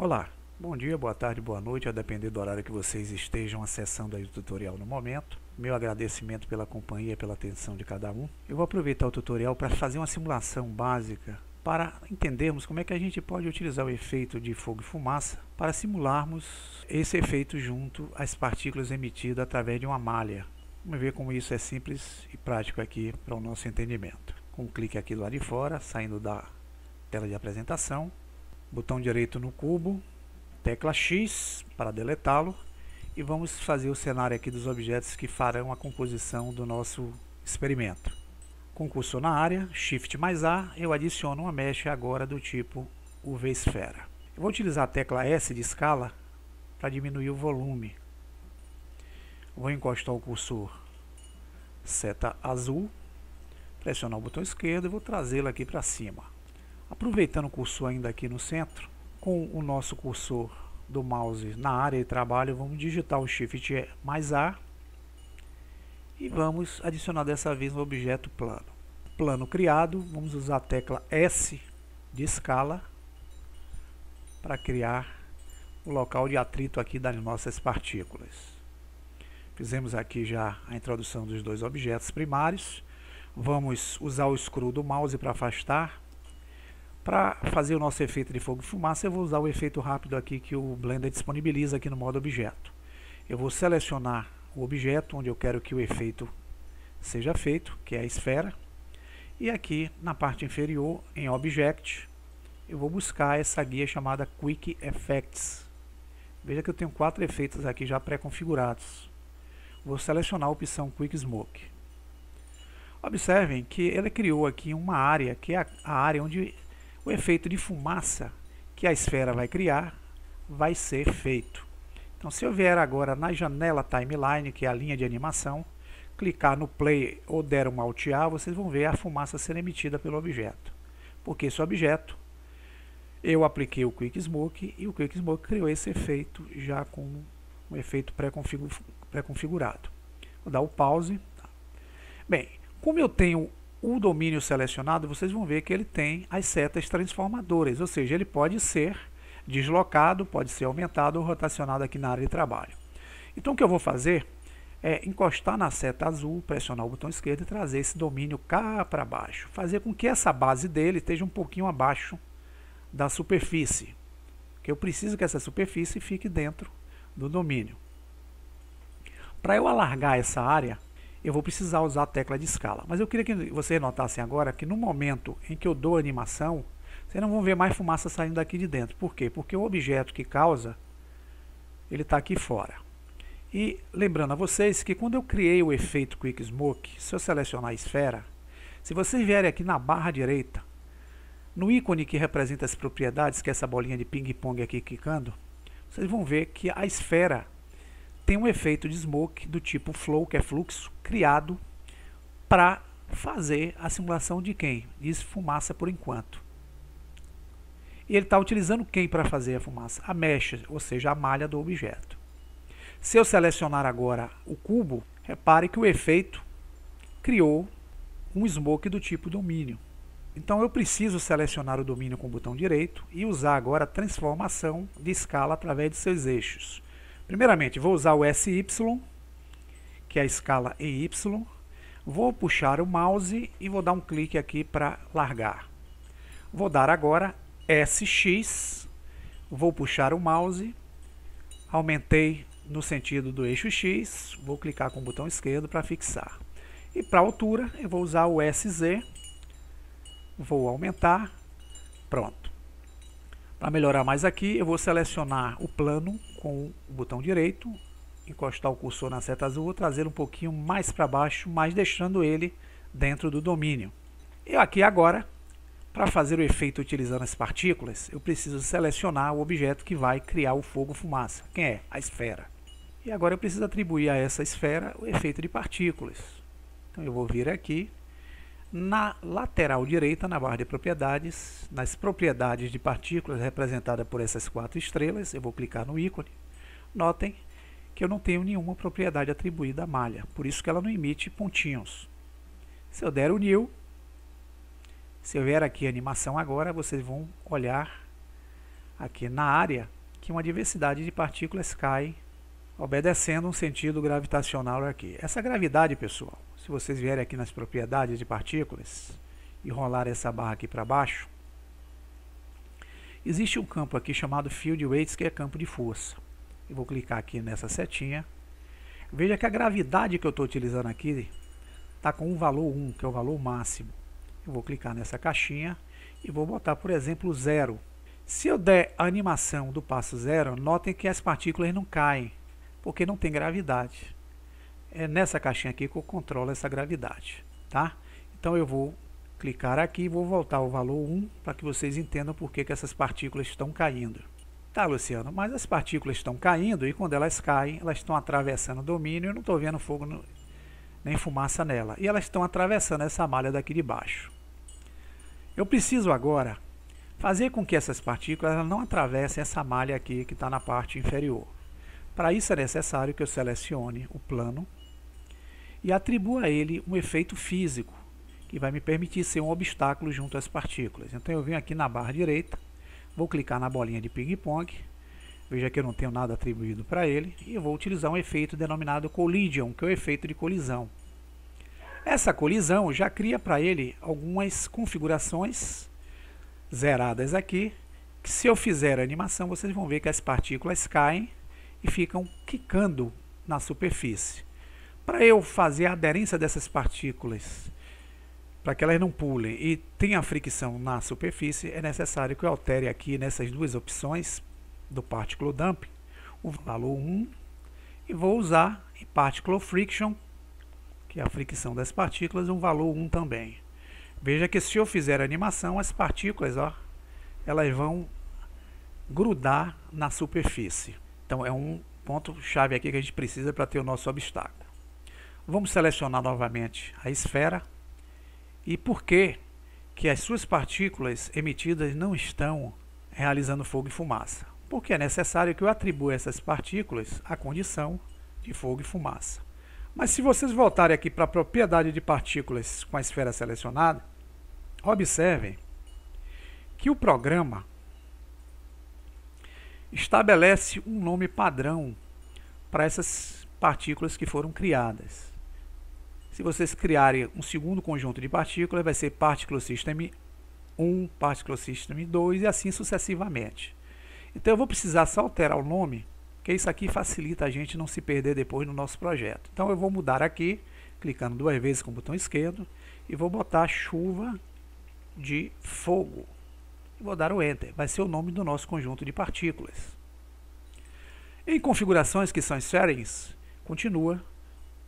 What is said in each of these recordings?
Olá, bom dia, boa tarde, boa noite, a depender do horário que vocês estejam acessando aí o tutorial no momento. Meu agradecimento pela companhia, pela atenção de cada um. Eu vou aproveitar o tutorial para fazer uma simulação básica para entendermos como é que a gente pode utilizar o efeito de fogo e fumaça para simularmos esse efeito junto às partículas emitidas através de uma malha. Vamos ver como isso é simples e prático aqui para o nosso entendimento. Com um clique aqui do lado de fora, saindo da tela de apresentação, botão direito no cubo, tecla X para deletá-lo e vamos fazer o cenário aqui dos objetos que farão a composição do nosso experimento. Com cursor na área, Shift mais A, eu adiciono uma mesh agora do tipo UV esfera. Eu vou utilizar a tecla S de escala para diminuir o volume. Vou encostar o cursor seta azul, pressionar o botão esquerdo e vou trazê-lo aqui para cima. Aproveitando o cursor ainda aqui no centro, com o nosso cursor do mouse na área de trabalho, vamos digitar o Shift mais A e vamos adicionar dessa vez um objeto plano. Plano criado, vamos usar a tecla S de escala para criar o local de atrito aqui das nossas partículas. Fizemos aqui já a introdução dos dois objetos primários. Vamos usar o screw do mouse para afastar para fazer o nosso efeito de fogo e fumaça, eu vou usar o efeito rápido aqui que o Blender disponibiliza aqui no modo objeto. Eu vou selecionar o objeto onde eu quero que o efeito seja feito, que é a esfera. E aqui na parte inferior, em Object, eu vou buscar essa guia chamada Quick Effects. Veja que eu tenho quatro efeitos aqui já pré-configurados. Vou selecionar a opção Quick Smoke. Observem que ele criou aqui uma área, que é a área onde o efeito de fumaça que a esfera vai criar vai ser feito. Então, se eu vier agora na janela timeline, que é a linha de animação, clicar no play ou der um alt A, vocês vão ver a fumaça ser emitida pelo objeto. Porque esse objeto, eu apliquei o Quick Smoke e o Quick Smoke criou esse efeito já com um efeito pré-configurado. Vou dar o pause. Tá? Bem, como eu tenho o domínio selecionado, vocês vão ver que ele tem as setas transformadoras, ou seja, ele pode ser deslocado, pode ser aumentado ou rotacionado aqui na área de trabalho. Então o que eu vou fazer é encostar na seta azul, pressionar o botão esquerdo e trazer esse domínio cá para baixo. Fazer com que essa base dele esteja um pouquinho abaixo da superfície. porque eu preciso que essa superfície fique dentro do domínio. Para eu alargar essa área, eu vou precisar usar a tecla de escala. Mas eu queria que vocês notassem agora que no momento em que eu dou a animação, vocês não vão ver mais fumaça saindo daqui de dentro. Por quê? Porque o objeto que causa, ele está aqui fora. E lembrando a vocês que quando eu criei o efeito Quick Smoke, se eu selecionar a esfera, se vocês vierem aqui na barra direita, no ícone que representa as propriedades, que é essa bolinha de ping-pong aqui quicando, vocês vão ver que a esfera tem um efeito de smoke do tipo flow, que é fluxo, criado para fazer a simulação de quem? Diz fumaça por enquanto. E ele está utilizando quem para fazer a fumaça? A mecha, ou seja, a malha do objeto. Se eu selecionar agora o cubo, repare que o efeito criou um smoke do tipo domínio. Então eu preciso selecionar o domínio com o botão direito e usar agora a transformação de escala através de seus eixos. Primeiramente, vou usar o SY, que é a escala y. Vou puxar o mouse e vou dar um clique aqui para largar. Vou dar agora SX, vou puxar o mouse, aumentei no sentido do eixo X, vou clicar com o botão esquerdo para fixar. E para altura, eu vou usar o SZ, vou aumentar, pronto. Para melhorar mais aqui, eu vou selecionar o plano com o botão direito, encostar o cursor na seta azul, vou trazer um pouquinho mais para baixo, mas deixando ele dentro do domínio. E aqui agora, para fazer o efeito utilizando as partículas, eu preciso selecionar o objeto que vai criar o fogo-fumaça. Quem é? A esfera. E agora eu preciso atribuir a essa esfera o efeito de partículas. Então eu vou vir aqui, na lateral direita, na barra de propriedades, nas propriedades de partículas representada por essas quatro estrelas, eu vou clicar no ícone. Notem que eu não tenho nenhuma propriedade atribuída à malha, por isso que ela não emite pontinhos. Se eu der o new, se eu vier aqui animação agora, vocês vão olhar aqui na área que uma diversidade de partículas cai obedecendo um sentido gravitacional aqui. Essa gravidade, pessoal, se vocês vierem aqui nas propriedades de partículas e rolar essa barra aqui para baixo, existe um campo aqui chamado Field Weights, que é campo de força. Eu vou clicar aqui nessa setinha. Veja que a gravidade que eu estou utilizando aqui está com o valor 1, que é o valor máximo. Eu vou clicar nessa caixinha e vou botar, por exemplo, 0. Se eu der a animação do passo 0, notem que as partículas não caem, porque não tem gravidade é nessa caixinha aqui que eu controlo essa gravidade, tá? Então eu vou clicar aqui e vou voltar ao valor 1 para que vocês entendam por que, que essas partículas estão caindo. Tá, Luciano, mas as partículas estão caindo e quando elas caem, elas estão atravessando o domínio e eu não estou vendo fogo no, nem fumaça nela. E elas estão atravessando essa malha daqui de baixo. Eu preciso agora fazer com que essas partículas não atravessem essa malha aqui que está na parte inferior. Para isso é necessário que eu selecione o plano e atribuo a ele um efeito físico, que vai me permitir ser um obstáculo junto às partículas. Então eu venho aqui na barra direita, vou clicar na bolinha de ping-pong, veja que eu não tenho nada atribuído para ele, e vou utilizar um efeito denominado collision, que é o efeito de colisão. Essa colisão já cria para ele algumas configurações zeradas aqui, que se eu fizer a animação, vocês vão ver que as partículas caem e ficam quicando na superfície. Para eu fazer a aderência dessas partículas, para que elas não pulem e tenha fricção na superfície, é necessário que eu altere aqui nessas duas opções do Particle Dump o valor 1 e vou usar em Particle Friction, que é a fricção das partículas, um valor 1 também. Veja que se eu fizer animação, as partículas ó, elas vão grudar na superfície. Então é um ponto chave aqui que a gente precisa para ter o nosso obstáculo. Vamos selecionar novamente a esfera e por que que as suas partículas emitidas não estão realizando fogo e fumaça? Porque é necessário que eu atribua essas partículas à condição de fogo e fumaça. Mas se vocês voltarem aqui para a propriedade de partículas com a esfera selecionada, observem que o programa estabelece um nome padrão para essas partículas que foram criadas. Se vocês criarem um segundo conjunto de partículas, vai ser particle system 1, particle system 2 e assim sucessivamente. Então eu vou precisar só alterar o nome, que isso aqui facilita a gente não se perder depois no nosso projeto. Então eu vou mudar aqui, clicando duas vezes com o botão esquerdo, e vou botar chuva de fogo. Vou dar o Enter, vai ser o nome do nosso conjunto de partículas. Em configurações que são as settings, continua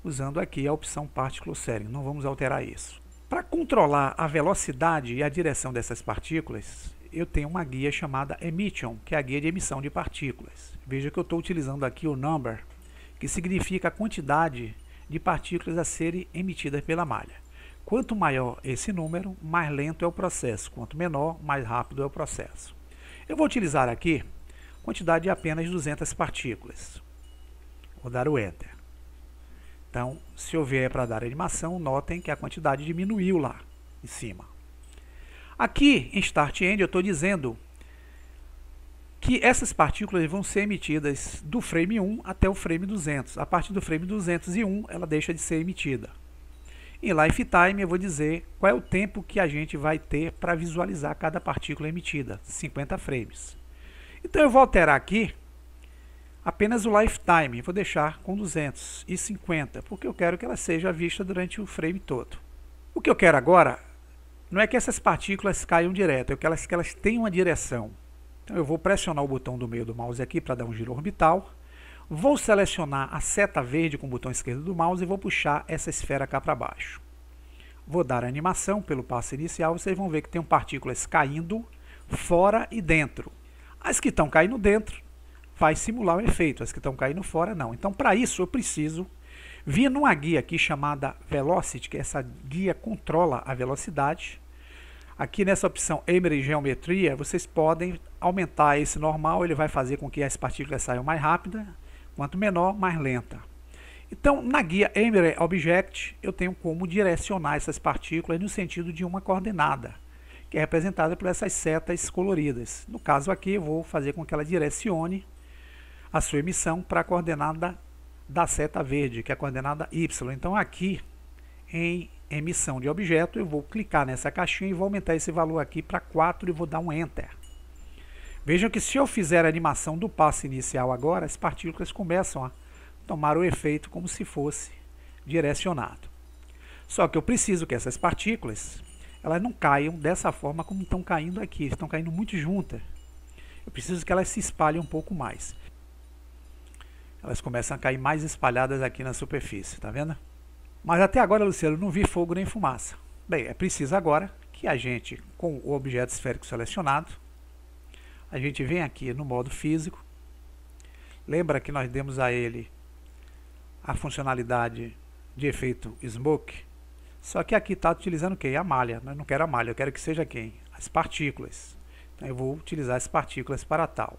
usando aqui a opção Particle Setting. Não vamos alterar isso. Para controlar a velocidade e a direção dessas partículas, eu tenho uma guia chamada Emission, que é a guia de emissão de partículas. Veja que eu estou utilizando aqui o number, que significa a quantidade de partículas a serem emitidas pela malha. Quanto maior esse número, mais lento é o processo. Quanto menor, mais rápido é o processo. Eu vou utilizar aqui quantidade de apenas 200 partículas. Vou dar o Enter. Então, se houver para dar animação, notem que a quantidade diminuiu lá em cima. Aqui em Start End eu estou dizendo que essas partículas vão ser emitidas do frame 1 até o frame 200. A partir do frame 201 ela deixa de ser emitida. Em lifetime eu vou dizer qual é o tempo que a gente vai ter para visualizar cada partícula emitida, 50 frames. Então eu vou alterar aqui apenas o lifetime, vou deixar com 250, porque eu quero que ela seja vista durante o frame todo. O que eu quero agora não é que essas partículas caiam direto, é quero que elas tenham uma direção. Então eu vou pressionar o botão do meio do mouse aqui para dar um giro orbital, vou selecionar a seta verde com o botão esquerdo do mouse e vou puxar essa esfera cá para baixo. Vou dar a animação pelo passo inicial, vocês vão ver que tem partículas caindo fora e dentro. As que estão caindo dentro vai simular o efeito, as que estão caindo fora não. Então, para isso, eu preciso vir numa guia aqui chamada Velocity, que é essa guia controla a velocidade. Aqui nessa opção Emery Geometria, vocês podem aumentar esse normal, ele vai fazer com que as partículas saiam mais rápida, quanto menor, mais lenta. Então, na guia Emery Object, eu tenho como direcionar essas partículas no sentido de uma coordenada, que é representada por essas setas coloridas. No caso aqui, eu vou fazer com que ela direcione a sua emissão para a coordenada da seta verde, que é a coordenada Y. Então, aqui em emissão de objeto, eu vou clicar nessa caixinha e vou aumentar esse valor aqui para 4 e vou dar um Enter. Vejam que se eu fizer a animação do passo inicial agora, as partículas começam a tomar o efeito como se fosse direcionado. Só que eu preciso que essas partículas elas não caiam dessa forma como estão caindo aqui, estão caindo muito juntas. Eu preciso que elas se espalhem um pouco mais elas começam a cair mais espalhadas aqui na superfície, tá vendo? Mas até agora, Luciano, não vi fogo nem fumaça. Bem, é preciso agora que a gente, com o objeto esférico selecionado, a gente vem aqui no modo físico, lembra que nós demos a ele a funcionalidade de efeito smoke, só que aqui está utilizando quem? A malha, eu né? não quero a malha, eu quero que seja quem? As partículas. Então eu vou utilizar as partículas para tal.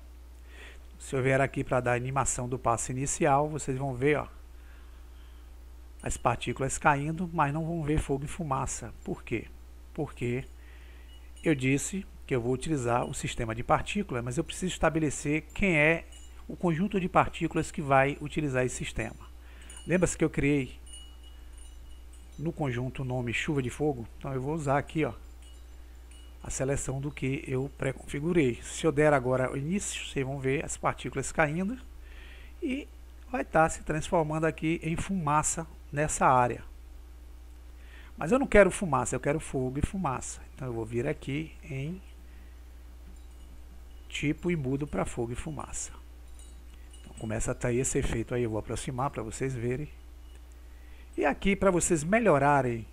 Se eu vier aqui para dar a animação do passo inicial, vocês vão ver ó, as partículas caindo, mas não vão ver fogo e fumaça. Por quê? Porque eu disse que eu vou utilizar o sistema de partículas, mas eu preciso estabelecer quem é o conjunto de partículas que vai utilizar esse sistema. Lembra-se que eu criei no conjunto o nome chuva de fogo? Então eu vou usar aqui ó, a seleção do que eu pré-configurei. Se eu der agora o início, vocês vão ver as partículas caindo e vai estar tá se transformando aqui em fumaça nessa área. Mas eu não quero fumaça, eu quero fogo e fumaça. Então eu vou vir aqui em tipo e mudo para fogo e fumaça. Então começa a ter esse efeito aí, eu vou aproximar para vocês verem. E aqui para vocês melhorarem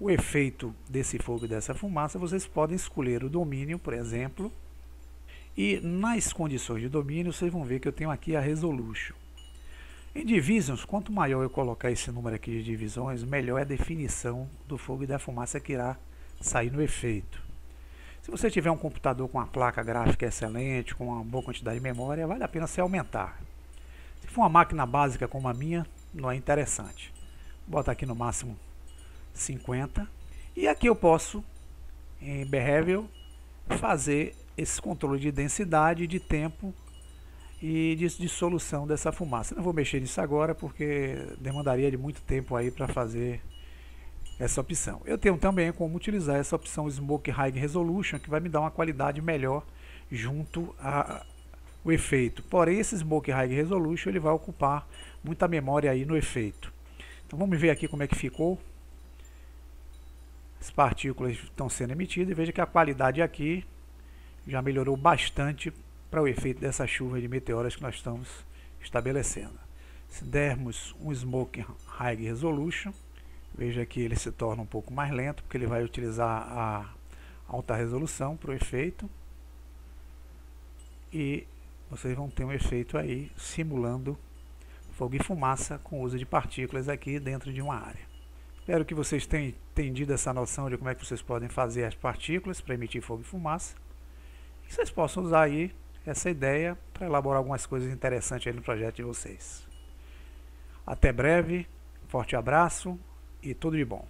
o efeito desse fogo e dessa fumaça, vocês podem escolher o domínio, por exemplo. E nas condições de domínio, vocês vão ver que eu tenho aqui a resolution. Em divisions, quanto maior eu colocar esse número aqui de divisões, melhor é a definição do fogo e da fumaça que irá sair no efeito. Se você tiver um computador com uma placa gráfica excelente, com uma boa quantidade de memória, vale a pena se aumentar. Se for uma máquina básica como a minha, não é interessante. Bota aqui no máximo 50. E aqui eu posso, em Behavior, fazer esse controle de densidade, de tempo e de dissolução dessa fumaça. Não vou mexer nisso agora porque demandaria de muito tempo aí para fazer essa opção. Eu tenho também como utilizar essa opção Smoke High Resolution, que vai me dar uma qualidade melhor junto a, o efeito. Porém, esse Smoke High Resolution ele vai ocupar muita memória aí no efeito. Então vamos ver aqui como é que ficou as partículas estão sendo emitidas e veja que a qualidade aqui já melhorou bastante para o efeito dessa chuva de meteoras que nós estamos estabelecendo. Se dermos um Smoke High Resolution, veja que ele se torna um pouco mais lento, porque ele vai utilizar a alta resolução para o efeito. E vocês vão ter um efeito aí simulando fogo e fumaça com uso de partículas aqui dentro de uma área. Espero que vocês tenham entendido essa noção de como é que vocês podem fazer as partículas para emitir fogo e fumaça. E que vocês possam usar aí essa ideia para elaborar algumas coisas interessantes aí no projeto de vocês. Até breve, forte abraço e tudo de bom.